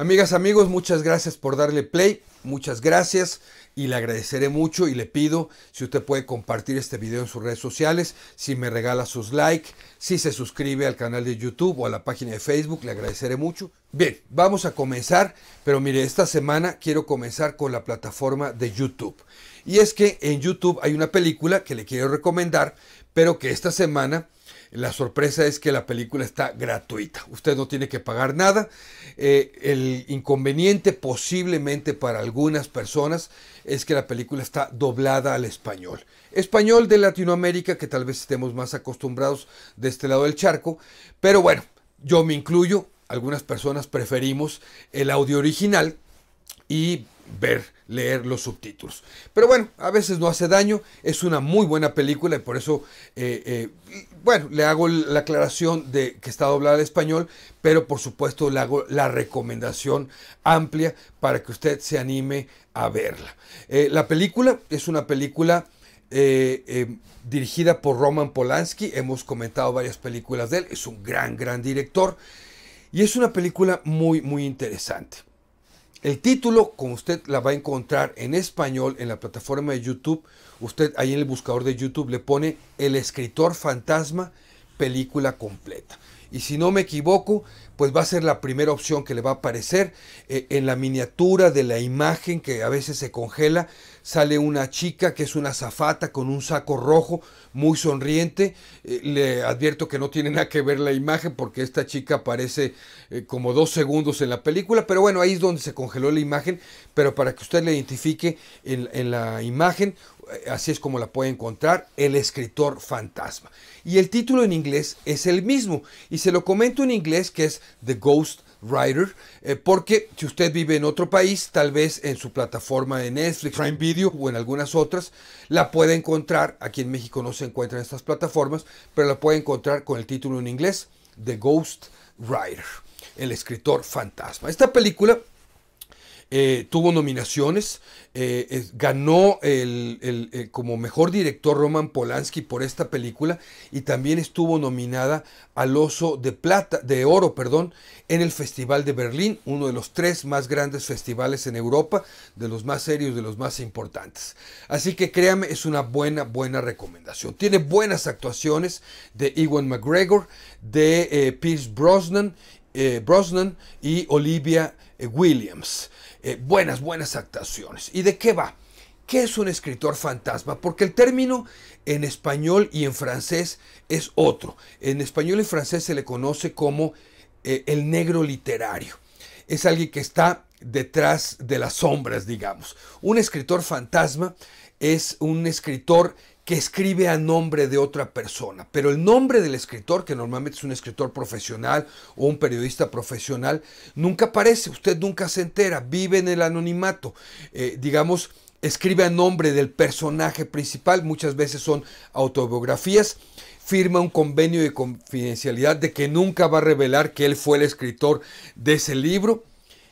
Amigas, amigos, muchas gracias por darle play, muchas gracias y le agradeceré mucho y le pido si usted puede compartir este video en sus redes sociales, si me regala sus likes, si se suscribe al canal de YouTube o a la página de Facebook, le agradeceré mucho. Bien, vamos a comenzar, pero mire, esta semana quiero comenzar con la plataforma de YouTube. Y es que en YouTube hay una película que le quiero recomendar, pero que esta semana la sorpresa es que la película está gratuita. Usted no tiene que pagar nada. Eh, el inconveniente posiblemente para algunas personas es que la película está doblada al español. Español de Latinoamérica, que tal vez estemos más acostumbrados de este lado del charco. Pero bueno, yo me incluyo. Algunas personas preferimos el audio original y ver leer los subtítulos. Pero bueno, a veces no hace daño, es una muy buena película y por eso, eh, eh, bueno, le hago la aclaración de que está doblada al español, pero por supuesto le hago la recomendación amplia para que usted se anime a verla. Eh, la película es una película... dirigida por Roman Polanski. Hemos comentado varias películas de él. Es un gran, gran director. Y es una película muy, muy interesante. El título, como usted la va a encontrar en español en la plataforma de YouTube, usted ahí en el buscador de YouTube le pone El escritor fantasma, película completa. Y si no me equivoco, pues va a ser la primera opción que le va a aparecer eh, en la miniatura de la imagen que a veces se congela sale una chica que es una zafata con un saco rojo, muy sonriente. Eh, le advierto que no tiene nada que ver la imagen porque esta chica aparece eh, como dos segundos en la película, pero bueno, ahí es donde se congeló la imagen, pero para que usted la identifique en, en la imagen, eh, así es como la puede encontrar, El escritor fantasma. Y el título en inglés es el mismo, y se lo comento en inglés que es The Ghost writer eh, porque si usted vive en otro país, tal vez en su plataforma de Netflix, Prime Video o en algunas otras, la puede encontrar, aquí en México no se encuentran estas plataformas, pero la puede encontrar con el título en inglés, The Ghost writer el escritor fantasma. Esta película eh, tuvo nominaciones, eh, ganó eh, como mejor director Roman Polanski por esta película y también estuvo nominada al Oso de Plata, de Oro, perdón, en el Festival de Berlín, uno de los tres más grandes festivales en Europa, de los más serios, de los más importantes. Así que créame, es una buena, buena recomendación. Tiene buenas actuaciones de Ewan McGregor, de Pierce Brosnan, Brosnan y Olivia Williams. Eh, buenas, buenas actuaciones. ¿Y de qué va? ¿Qué es un escritor fantasma? Porque el término en español y en francés es otro. En español y francés se le conoce como eh, el negro literario. Es alguien que está detrás de las sombras, digamos. Un escritor fantasma es un escritor que escribe a nombre de otra persona, pero el nombre del escritor, que normalmente es un escritor profesional o un periodista profesional, nunca aparece, usted nunca se entera, vive en el anonimato, eh, digamos, escribe a nombre del personaje principal, muchas veces son autobiografías, firma un convenio de confidencialidad de que nunca va a revelar que él fue el escritor de ese libro,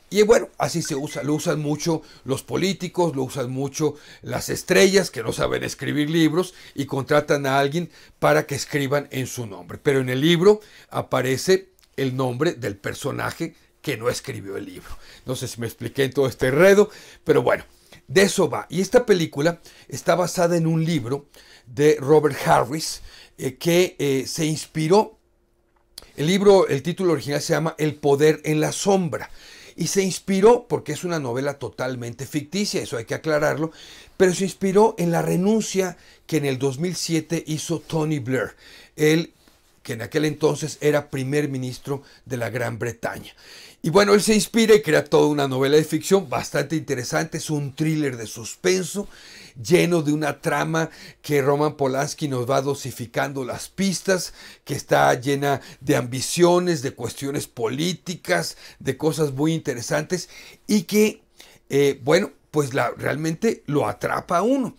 y bueno, así se usa, lo usan mucho los políticos, lo usan mucho las estrellas que no saben escribir libros y contratan a alguien para que escriban en su nombre. Pero en el libro aparece el nombre del personaje que no escribió el libro. No sé si me expliqué en todo este enredo, pero bueno, de eso va. Y esta película está basada en un libro de Robert Harris eh, que eh, se inspiró. El libro, el título original se llama El poder en la sombra y se inspiró, porque es una novela totalmente ficticia, eso hay que aclararlo, pero se inspiró en la renuncia que en el 2007 hizo Tony Blair, él que en aquel entonces era primer ministro de la Gran Bretaña. Y bueno, él se inspira y crea toda una novela de ficción bastante interesante, es un thriller de suspenso lleno de una trama que Roman Polanski nos va dosificando las pistas, que está llena de ambiciones, de cuestiones políticas, de cosas muy interesantes y que, eh, bueno, pues la, realmente lo atrapa a uno.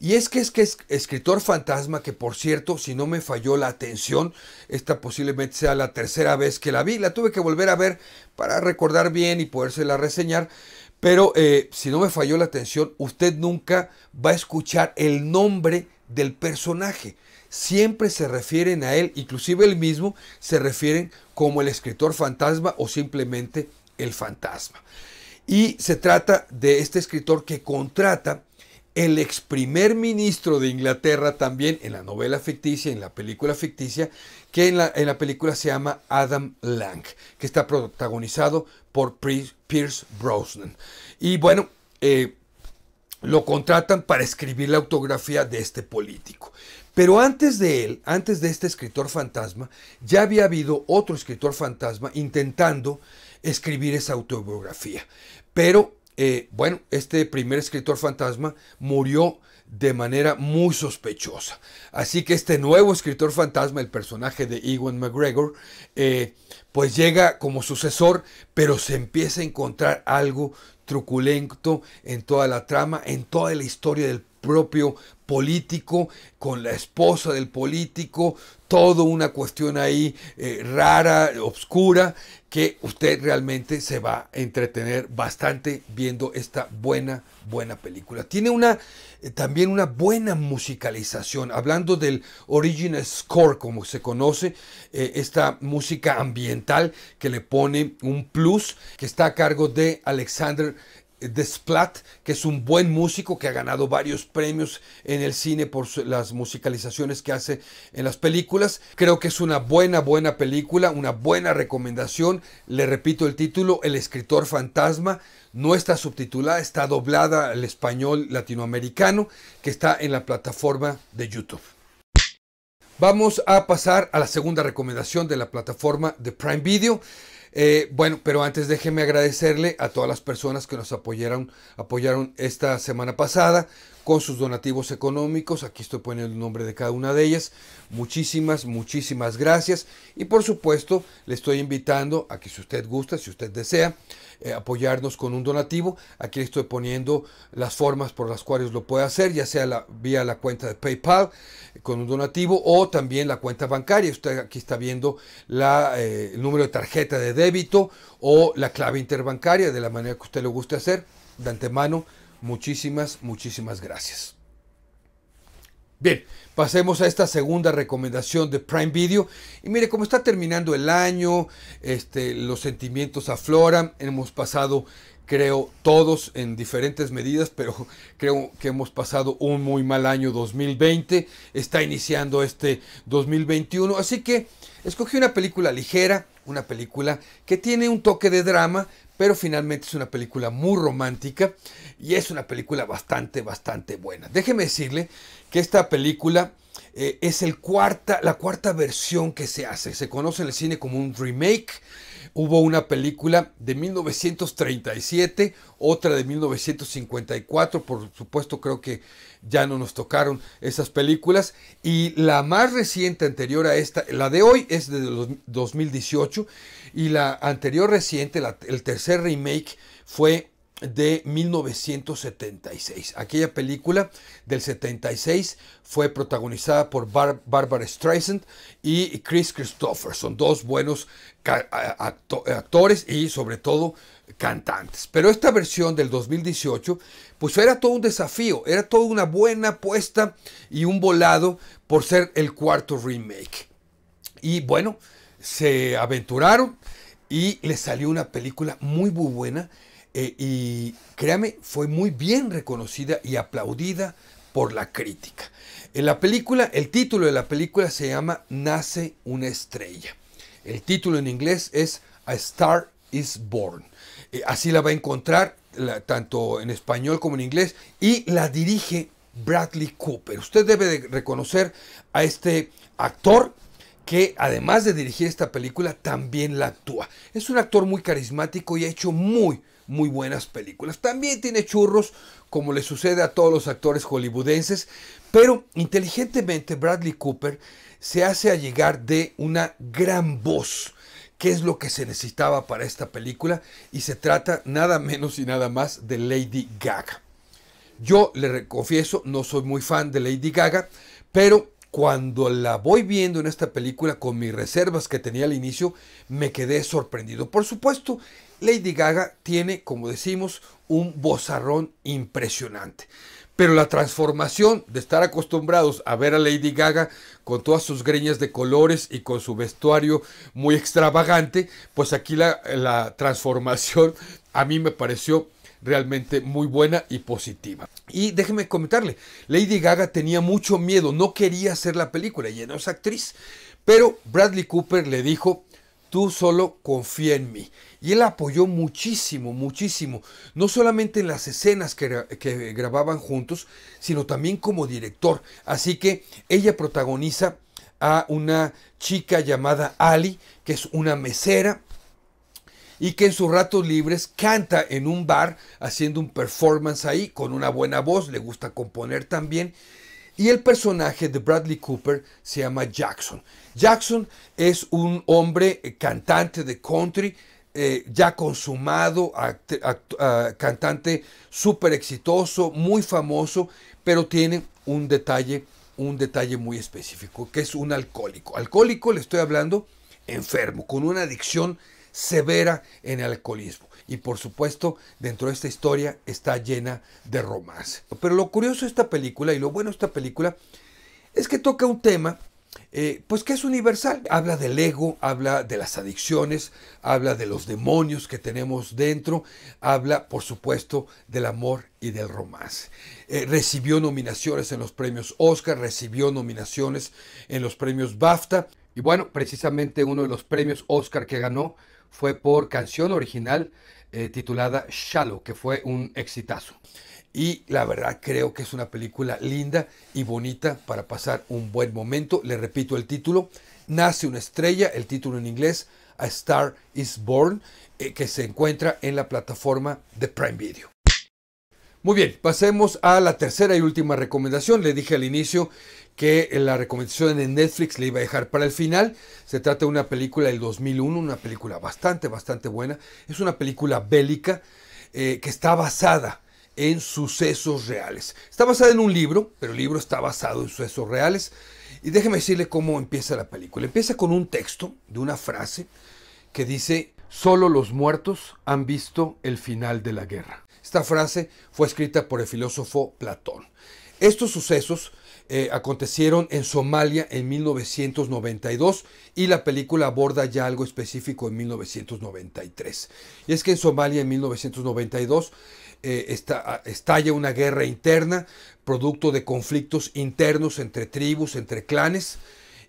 Y es que es que es escritor fantasma, que por cierto, si no me falló la atención, esta posiblemente sea la tercera vez que la vi, la tuve que volver a ver para recordar bien y podérsela reseñar, pero eh, si no me falló la atención, usted nunca va a escuchar el nombre del personaje. Siempre se refieren a él, inclusive él mismo se refieren como el escritor fantasma o simplemente el fantasma. Y se trata de este escritor que contrata el ex primer ministro de Inglaterra también, en la novela ficticia, en la película ficticia, que en la, en la película se llama Adam Lang, que está protagonizado por Pierce Brosnan. Y bueno, eh, lo contratan para escribir la autografía de este político. Pero antes de él, antes de este escritor fantasma, ya había habido otro escritor fantasma intentando escribir esa autobiografía. Pero eh, bueno, este primer escritor fantasma murió de manera muy sospechosa. Así que este nuevo escritor fantasma, el personaje de Ewan McGregor, eh, pues llega como sucesor, pero se empieza a encontrar algo truculento en toda la trama, en toda la historia del propio político, con la esposa del político, todo una cuestión ahí eh, rara, obscura, que usted realmente se va a entretener bastante viendo esta buena, buena película. Tiene una, eh, también una buena musicalización, hablando del original score, como se conoce, eh, esta música ambiental que le pone un plus, que está a cargo de Alexander Splat, que es un buen músico que ha ganado varios premios en el cine por las musicalizaciones que hace en las películas. Creo que es una buena, buena película, una buena recomendación. Le repito el título, El escritor fantasma. No está subtitulada, está doblada al español latinoamericano, que está en la plataforma de YouTube. Vamos a pasar a la segunda recomendación de la plataforma de Prime Video. Eh, bueno, pero antes déjeme agradecerle a todas las personas que nos apoyaron, apoyaron esta semana pasada con sus donativos económicos. Aquí estoy poniendo el nombre de cada una de ellas. Muchísimas, muchísimas gracias. Y por supuesto, le estoy invitando a que si usted gusta, si usted desea, eh, apoyarnos con un donativo. Aquí le estoy poniendo las formas por las cuales lo puede hacer, ya sea la, vía la cuenta de PayPal eh, con un donativo o también la cuenta bancaria. Usted aquí está viendo eh, el número de tarjeta de débito o la clave interbancaria, de la manera que usted le guste hacer. De antemano, Muchísimas, muchísimas gracias. Bien, pasemos a esta segunda recomendación de Prime Video. Y mire, cómo está terminando el año, este, los sentimientos afloran. Hemos pasado creo, todos en diferentes medidas, pero creo que hemos pasado un muy mal año 2020, está iniciando este 2021, así que escogí una película ligera, una película que tiene un toque de drama, pero finalmente es una película muy romántica y es una película bastante, bastante buena. Déjeme decirle que esta película... Eh, es el cuarta, la cuarta versión que se hace. Se conoce en el cine como un remake Hubo una película de 1937, otra de 1954, por supuesto creo que ya no nos tocaron esas películas, y la más reciente anterior a esta, la de hoy es de 2018, y la anterior reciente, el tercer remake, fue de 1976. Aquella película del 76 fue protagonizada por Barbara Streisand y Chris christopher son dos buenos actores y sobre todo cantantes. Pero esta versión del 2018, pues era todo un desafío, era toda una buena apuesta y un volado por ser el cuarto remake. Y bueno, se aventuraron y les salió una película muy muy buena eh, y créame, fue muy bien reconocida y aplaudida por la crítica. En la película, el título de la película se llama Nace una estrella. El título en inglés es A Star is Born. Eh, así la va a encontrar tanto en español como en inglés y la dirige Bradley Cooper. Usted debe reconocer a este actor que además de dirigir esta película, también la actúa. Es un actor muy carismático y ha hecho muy, muy buenas películas. También tiene churros, como le sucede a todos los actores hollywoodenses, pero inteligentemente Bradley Cooper se hace allegar de una gran voz, que es lo que se necesitaba para esta película, y se trata nada menos y nada más de Lady Gaga. Yo le confieso, no soy muy fan de Lady Gaga, pero cuando la voy viendo en esta película con mis reservas que tenía al inicio, me quedé sorprendido. Por supuesto, Lady Gaga tiene, como decimos, un bozarrón impresionante. Pero la transformación de estar acostumbrados a ver a Lady Gaga con todas sus greñas de colores y con su vestuario muy extravagante, pues aquí la, transformación a mí me pareció realmente muy buena y positiva. Y déjeme comentarle, Lady Gaga tenía mucho miedo, no quería hacer la película, ella no es actriz, pero Bradley Cooper le dijo, tú solo confía en mí. Y él apoyó muchísimo, muchísimo, no solamente en las escenas que, que grababan juntos, sino también como director. Así que ella protagoniza a una chica llamada Ali, que es una mesera, y que en sus ratos libres canta en un bar haciendo un performance ahí con una buena voz, le gusta componer también. Y el personaje de Bradley Cooper se llama Jackson. Jackson es un hombre eh, cantante de country, eh, ya consumado, ah, cantante súper exitoso, muy famoso, pero tiene un detalle, un detalle muy específico, que es un alcohólico. Alcohólico le estoy hablando enfermo, con una adicción severa en el alcoholismo. Y por supuesto, dentro de esta historia está llena de romance. Pero lo curioso de esta película y lo bueno de esta película es que toca un tema eh, pues que es universal. Habla del ego, habla de las adicciones, habla de los demonios que tenemos dentro, habla, por supuesto, del amor y del romance. Eh, recibió nominaciones en los premios Oscar, recibió nominaciones en los premios BAFTA. Y bueno, precisamente uno de los premios Oscar que ganó fue por canción original eh, titulada Shallow, que fue un exitazo. Y la verdad creo que es una película linda y bonita para pasar un buen momento. Le repito el título, Nace una estrella, el título en inglés, A Star is Born, eh, que se encuentra en la plataforma de Prime Video. Muy bien, pasemos a la tercera y última recomendación. Le dije al inicio que la recomendación en Netflix le iba a dejar para el final. Se trata de una película del 2001, una película bastante, bastante buena. Es una película bélica eh, que está basada en sucesos reales. Está basada en un libro, pero el libro está basado en sucesos reales. Y déjeme decirle cómo empieza la película. Empieza con un texto de una frase que dice, solo los muertos han visto el final de la guerra. Esta frase fue escrita por el filósofo Platón. Estos sucesos eh, acontecieron en Somalia en 1992 y la película aborda ya algo específico en 1993. Y es que en Somalia en 1992 eh, está, ah, estalla una guerra interna, producto de conflictos internos entre tribus, entre clanes,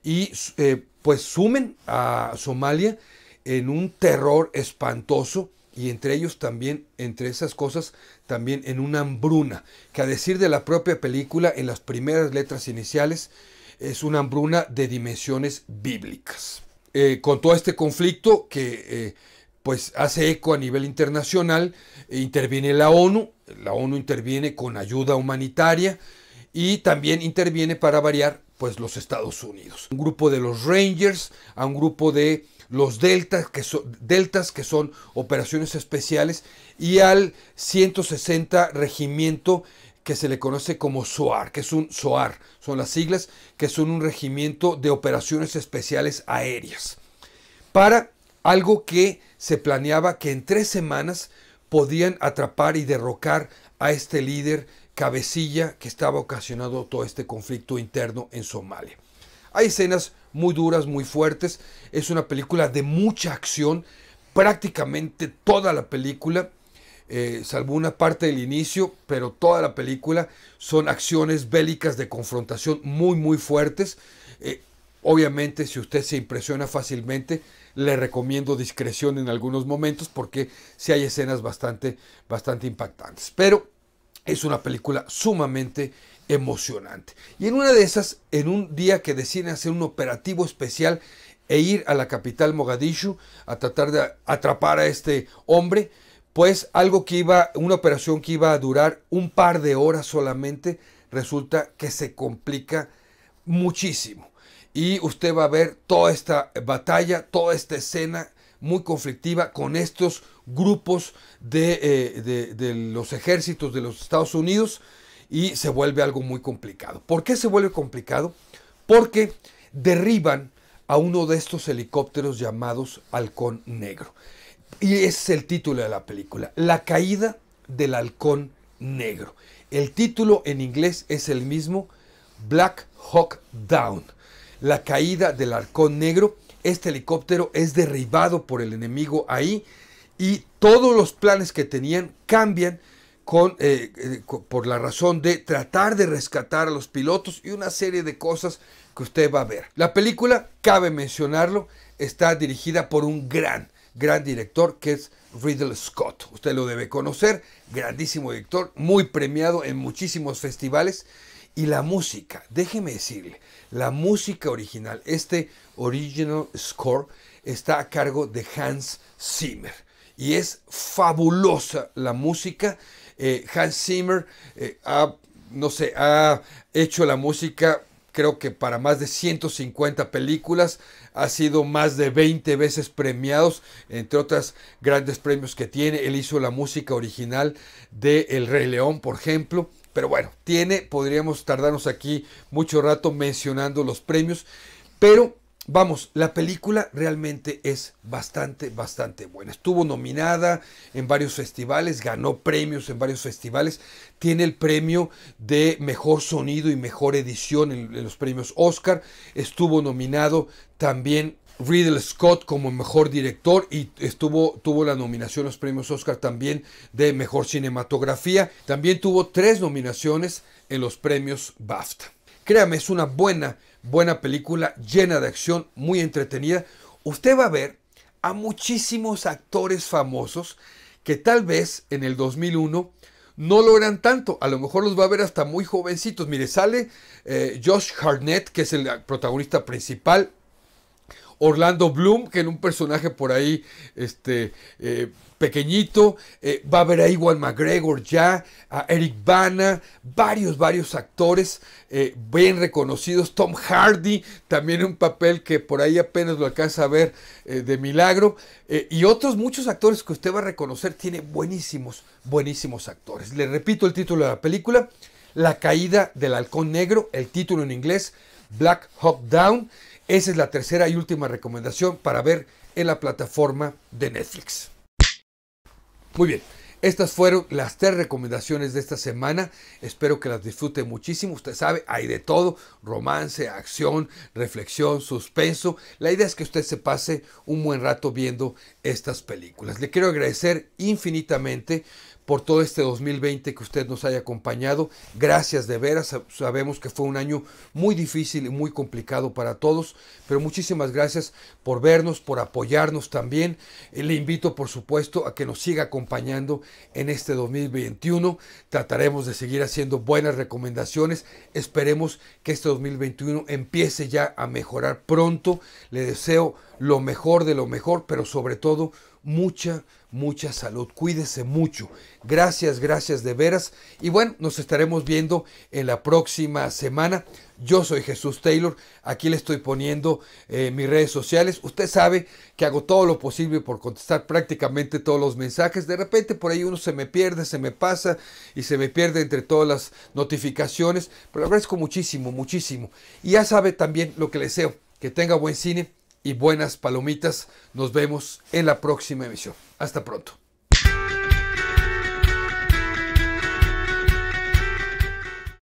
y eh, pues sumen a Somalia en un terror espantoso y entre ellos también, entre esas cosas, también en una hambruna, que a decir de la propia película, en las primeras letras iniciales, es una hambruna de dimensiones bíblicas. Eh, con todo este conflicto que eh, pues hace eco a nivel internacional, eh, interviene la ONU, la ONU interviene con ayuda humanitaria y también interviene para variar pues los Estados Unidos. Un grupo de los Rangers, a un grupo de los deltas que, son, deltas que son operaciones especiales y al 160 regimiento que se le conoce como SOAR, que es un SOAR, son las siglas, que son un regimiento de operaciones especiales aéreas, para algo que se planeaba que en tres semanas podían atrapar y derrocar a este líder cabecilla que estaba ocasionando todo este conflicto interno en Somalia. Hay escenas muy duras, muy fuertes. Es una película de mucha acción, prácticamente toda la película, eh, salvo una parte del inicio, pero toda la película son acciones bélicas de confrontación muy, muy fuertes. Eh, obviamente, si usted se impresiona fácilmente, le recomiendo discreción en algunos momentos porque si hay escenas bastante, bastante impactantes. Pero es una película sumamente emocionante. Y en una de esas, en un día que deciden hacer un operativo especial e ir a la capital Mogadishu a tratar de atrapar a este hombre, pues algo que iba, una operación que iba a durar un par de horas solamente, resulta que se complica muchísimo. Y usted va a ver toda esta batalla, toda esta escena muy conflictiva con estos grupos de, eh, de los ejércitos de los Estados Unidos y se vuelve algo muy complicado. ¿Por qué se vuelve complicado? Porque derriban a uno de estos helicópteros llamados Halcón Negro. Y es el título de la película, La caída del Halcón Negro. El título en inglés es el mismo, Black Hawk Down, la caída del Halcón Negro. Este helicóptero es derribado por el enemigo ahí y todos los planes que tenían cambian eh, eh, por la razón de tratar de rescatar a los pilotos y una serie de cosas que usted va a ver. La película, cabe mencionarlo, está dirigida por un gran, gran director que es Riddle Scott. Usted lo debe conocer, grandísimo director, muy premiado en muchísimos festivales. Y la música, déjeme decirle, la música original, este original score, está a cargo de Hans Zimmer. Y es fabulosa la música eh, Hans Zimmer eh, ha, no sé, ha hecho la música creo que para más de 150 películas, ha sido más de 20 veces premiados, entre otras grandes premios que tiene. Él hizo la música original de El Rey León, por ejemplo. Pero bueno, tiene, podríamos tardarnos aquí mucho rato mencionando los premios, pero Vamos, la película realmente es bastante, bastante buena. Estuvo nominada en varios festivales, ganó premios en varios festivales, tiene el premio de mejor sonido y mejor edición en, los premios Oscar, estuvo nominado también Riddle Scott como mejor director y estuvo, tuvo la nominación a los premios Oscar también de mejor cinematografía. También tuvo tres nominaciones en los premios BAFTA. Créame, es una buena, buena película llena de acción, muy entretenida. Usted va a ver a muchísimos actores famosos que tal vez en el 2001 no lo eran tanto. A lo mejor los va a ver hasta muy jovencitos. Mire, sale eh, Josh Harnett, que es el protagonista principal, Orlando Bloom, que en un personaje por ahí este, eh, pequeñito. Eh, va a haber a Iwan McGregor ya, a Eric Bana, varios, varios actores eh, bien reconocidos. Tom Hardy, también un papel que por ahí apenas lo alcanza a ver de milagro. y otros muchos actores que usted va a reconocer. Tiene buenísimos, buenísimos actores. Le repito el título de la película. La caída del halcón negro, el título en inglés, Black Hawk Down. Esa es la tercera y última recomendación para ver en la plataforma de Netflix. Muy bien. Estas fueron las tres recomendaciones de esta semana. Espero que las disfruten muchísimo. Usted sabe, hay de todo. Romance, acción, reflexión, suspenso. La idea es que usted se pase un buen rato viendo estas películas. Le quiero agradecer infinitamente por todo este 2020 que usted nos haya acompañado. Gracias de veras. Sabemos que fue un año muy difícil y muy complicado para todos, pero muchísimas gracias por vernos, por apoyarnos también. Eh, le invito, por supuesto, a que nos siga acompañando en este 2021. Trataremos de seguir haciendo buenas recomendaciones. Esperemos que este 2021 empiece ya a mejorar pronto. Le deseo lo mejor de lo mejor, pero sobre todo mucha, mucha salud. Cuídese mucho. Gracias, gracias de veras. Y bueno, nos estaremos viendo en la próxima semana. Yo soy Jesús Taylor. Aquí le estoy poniendo eh, mis redes sociales. Usted sabe que hago todo lo posible por contestar prácticamente todos los mensajes. De repente por ahí uno se me pierde, se me pasa y se me pierde entre todas las notificaciones. Pero agradezco muchísimo, muchísimo. Y ya sabe también lo que le deseo. Que tenga buen cine y buenas palomitas. Nos vemos en la próxima emisión. Hasta pronto.